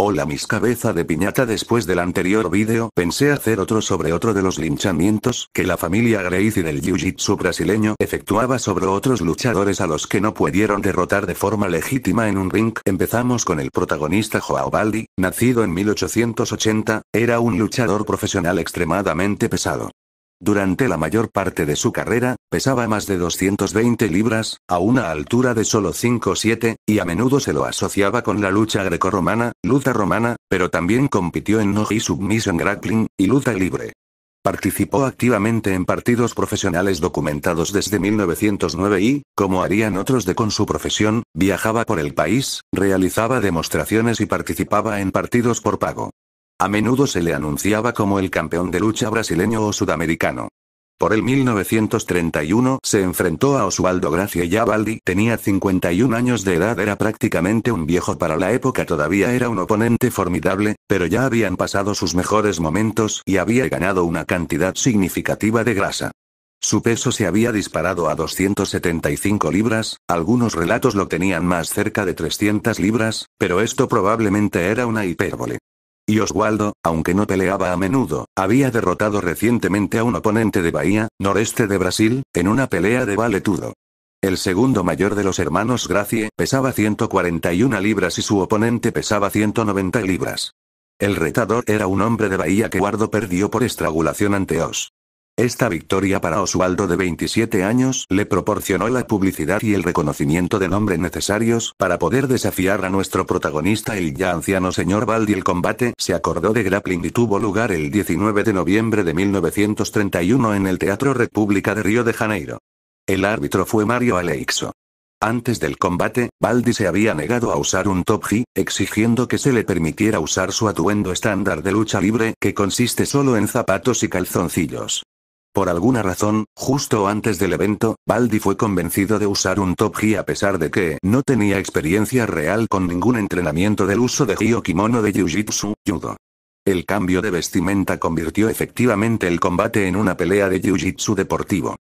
Hola mis cabeza de piñata después del anterior vídeo pensé hacer otro sobre otro de los linchamientos que la familia Gracie del Jiu-Jitsu brasileño efectuaba sobre otros luchadores a los que no pudieron derrotar de forma legítima en un ring. Empezamos con el protagonista Joao Baldi, nacido en 1880, era un luchador profesional extremadamente pesado. Durante la mayor parte de su carrera, pesaba más de 220 libras, a una altura de solo 7 y a menudo se lo asociaba con la lucha grecorromana, lucha romana, pero también compitió en Nogi Submission Grappling, y lucha libre. Participó activamente en partidos profesionales documentados desde 1909 y, como harían otros de con su profesión, viajaba por el país, realizaba demostraciones y participaba en partidos por pago. A menudo se le anunciaba como el campeón de lucha brasileño o sudamericano. Por el 1931 se enfrentó a Osvaldo Gracia Yabaldi, tenía 51 años de edad, era prácticamente un viejo para la época, todavía era un oponente formidable, pero ya habían pasado sus mejores momentos y había ganado una cantidad significativa de grasa. Su peso se había disparado a 275 libras, algunos relatos lo tenían más cerca de 300 libras, pero esto probablemente era una hipérbole. Y Oswaldo, aunque no peleaba a menudo, había derrotado recientemente a un oponente de Bahía, noreste de Brasil, en una pelea de valetudo. El segundo mayor de los hermanos Gracie pesaba 141 libras y su oponente pesaba 190 libras. El retador era un hombre de Bahía que Guardo perdió por estrangulación ante Os. Esta victoria para Oswaldo de 27 años le proporcionó la publicidad y el reconocimiento de nombre necesarios para poder desafiar a nuestro protagonista el ya anciano señor Baldi. El combate se acordó de grappling y tuvo lugar el 19 de noviembre de 1931 en el Teatro República de Río de Janeiro. El árbitro fue Mario Aleixo. Antes del combate, Baldi se había negado a usar un top G, exigiendo que se le permitiera usar su atuendo estándar de lucha libre que consiste solo en zapatos y calzoncillos. Por alguna razón, justo antes del evento, Baldi fue convencido de usar un Top Gi a pesar de que no tenía experiencia real con ningún entrenamiento del uso de Gi o kimono de Jiu-Jitsu, Judo. El cambio de vestimenta convirtió efectivamente el combate en una pelea de Jiu-Jitsu deportivo.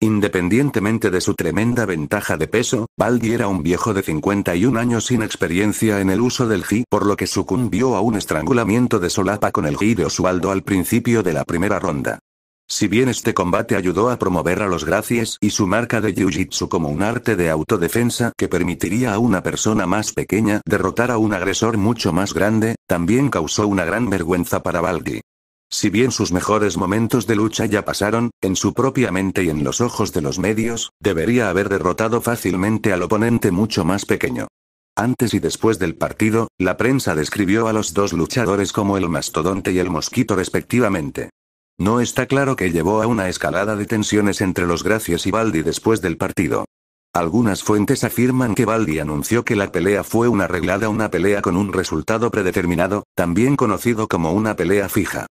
Independientemente de su tremenda ventaja de peso, Baldi era un viejo de 51 años sin experiencia en el uso del gi, por lo que sucumbió a un estrangulamiento de solapa con el gi de Osvaldo al principio de la primera ronda. Si bien este combate ayudó a promover a los gracias y su marca de jiu-jitsu como un arte de autodefensa que permitiría a una persona más pequeña derrotar a un agresor mucho más grande, también causó una gran vergüenza para Baldi. Si bien sus mejores momentos de lucha ya pasaron, en su propia mente y en los ojos de los medios, debería haber derrotado fácilmente al oponente mucho más pequeño. Antes y después del partido, la prensa describió a los dos luchadores como el mastodonte y el mosquito respectivamente. No está claro que llevó a una escalada de tensiones entre los Gracias y Baldi después del partido. Algunas fuentes afirman que Baldi anunció que la pelea fue una arreglada, una pelea con un resultado predeterminado, también conocido como una pelea fija.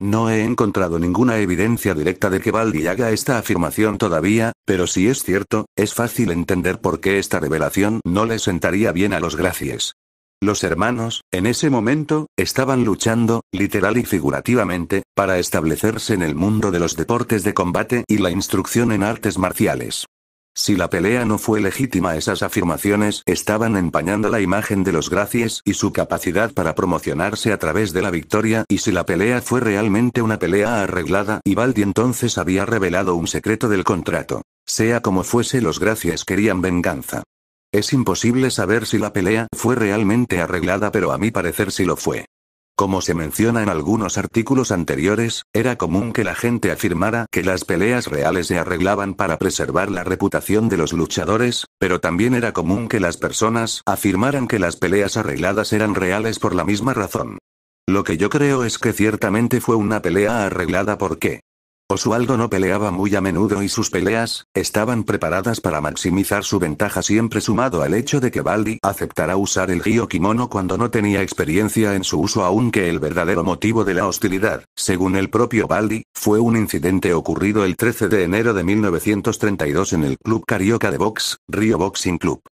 No he encontrado ninguna evidencia directa de que Baldi haga esta afirmación todavía, pero si es cierto, es fácil entender por qué esta revelación no le sentaría bien a los Gracias. Los hermanos, en ese momento, estaban luchando, literal y figurativamente, para establecerse en el mundo de los deportes de combate y la instrucción en artes marciales. Si la pelea no fue legítima, esas afirmaciones estaban empañando la imagen de los Gracias y su capacidad para promocionarse a través de la victoria, y si la pelea fue realmente una pelea arreglada, Ibaldi entonces había revelado un secreto del contrato. Sea como fuese, los Gracias querían venganza. Es imposible saber si la pelea fue realmente arreglada pero a mi parecer sí lo fue. Como se menciona en algunos artículos anteriores, era común que la gente afirmara que las peleas reales se arreglaban para preservar la reputación de los luchadores, pero también era común que las personas afirmaran que las peleas arregladas eran reales por la misma razón. Lo que yo creo es que ciertamente fue una pelea arreglada porque Osvaldo no peleaba muy a menudo y sus peleas, estaban preparadas para maximizar su ventaja siempre sumado al hecho de que Baldi aceptara usar el Río Kimono cuando no tenía experiencia en su uso aunque el verdadero motivo de la hostilidad, según el propio Baldi, fue un incidente ocurrido el 13 de enero de 1932 en el Club Carioca de Box, Río Boxing Club.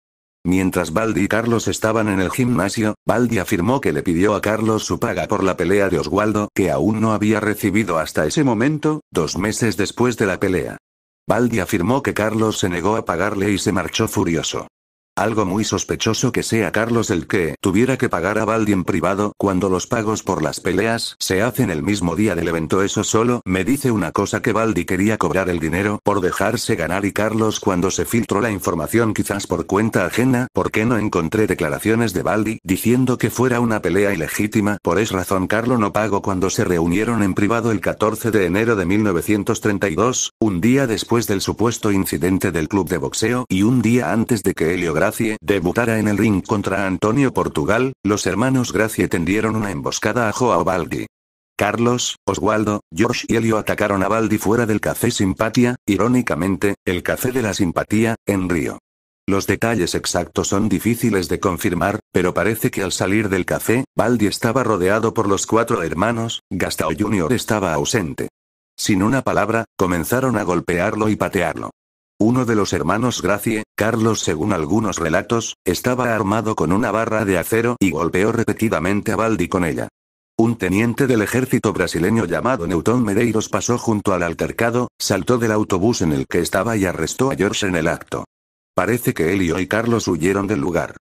Mientras Baldi y Carlos estaban en el gimnasio, Baldi afirmó que le pidió a Carlos su paga por la pelea de Oswaldo, que aún no había recibido hasta ese momento, dos meses después de la pelea. Baldi afirmó que Carlos se negó a pagarle y se marchó furioso. Algo muy sospechoso que sea Carlos el que tuviera que pagar a Baldi en privado cuando los pagos por las peleas se hacen el mismo día del evento. Eso solo me dice una cosa que Baldi quería cobrar el dinero por dejarse ganar y Carlos cuando se filtró la información quizás por cuenta ajena, porque no encontré declaraciones de Baldi diciendo que fuera una pelea ilegítima. Por esa razón Carlos no pagó cuando se reunieron en privado el 14 de enero de 1932, un día después del supuesto incidente del club de boxeo y un día antes de que Helio Gracie debutara en el ring contra Antonio Portugal, los hermanos Gracie tendieron una emboscada a Joao Baldi. Carlos, Oswaldo, George y Helio atacaron a Baldi fuera del Café Simpatia, irónicamente, el Café de la Simpatía, en Río. Los detalles exactos son difíciles de confirmar, pero parece que al salir del café, Baldi estaba rodeado por los cuatro hermanos, Gastao Jr. estaba ausente. Sin una palabra, comenzaron a golpearlo y patearlo. Uno de los hermanos Gracie, Carlos según algunos relatos, estaba armado con una barra de acero y golpeó repetidamente a Baldi con ella. Un teniente del ejército brasileño llamado Newton Medeiros pasó junto al altercado, saltó del autobús en el que estaba y arrestó a George en el acto. Parece que Elio y Carlos huyeron del lugar.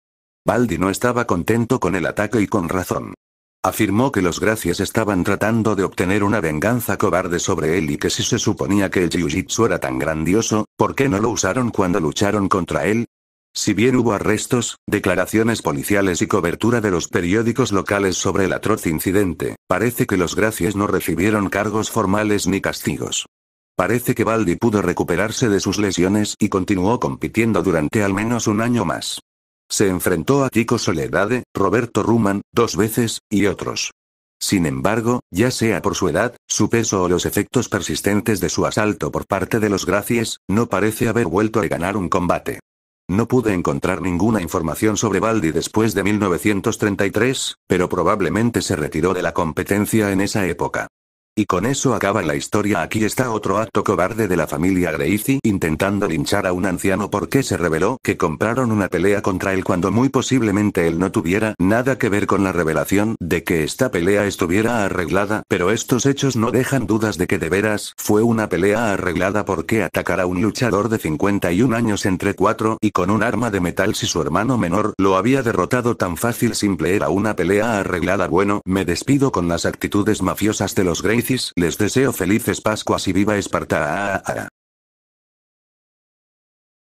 Baldi no estaba contento con el ataque y con razón. Afirmó que los gracias estaban tratando de obtener una venganza cobarde sobre él y que si se suponía que el jiu-jitsu era tan grandioso, ¿por qué no lo usaron cuando lucharon contra él? Si bien hubo arrestos, declaraciones policiales y cobertura de los periódicos locales sobre el atroz incidente, parece que los gracias no recibieron cargos formales ni castigos. Parece que Baldi pudo recuperarse de sus lesiones y continuó compitiendo durante al menos un año más. Se enfrentó a Kiko Soledade, Roberto Ruman, dos veces, y otros. Sin embargo, ya sea por su edad, su peso o los efectos persistentes de su asalto por parte de los Gracias, no parece haber vuelto a ganar un combate. No pude encontrar ninguna información sobre Baldi después de 1933, pero probablemente se retiró de la competencia en esa época. Y con eso acaba la historia. Aquí está otro acto cobarde de la familia Gracie intentando linchar a un anciano porque se reveló que compraron una pelea contra él cuando muy posiblemente él no tuviera nada que ver con la revelación de que esta pelea estuviera arreglada, pero estos hechos no dejan dudas de que de veras fue una pelea arreglada porque atacar a un luchador de 51 años entre 4 y con un arma de metal si su hermano menor lo había derrotado tan fácil simple era una pelea arreglada. Bueno, me despido con las actitudes mafiosas de los Gracie les deseo felices Pascuas y viva Esparta.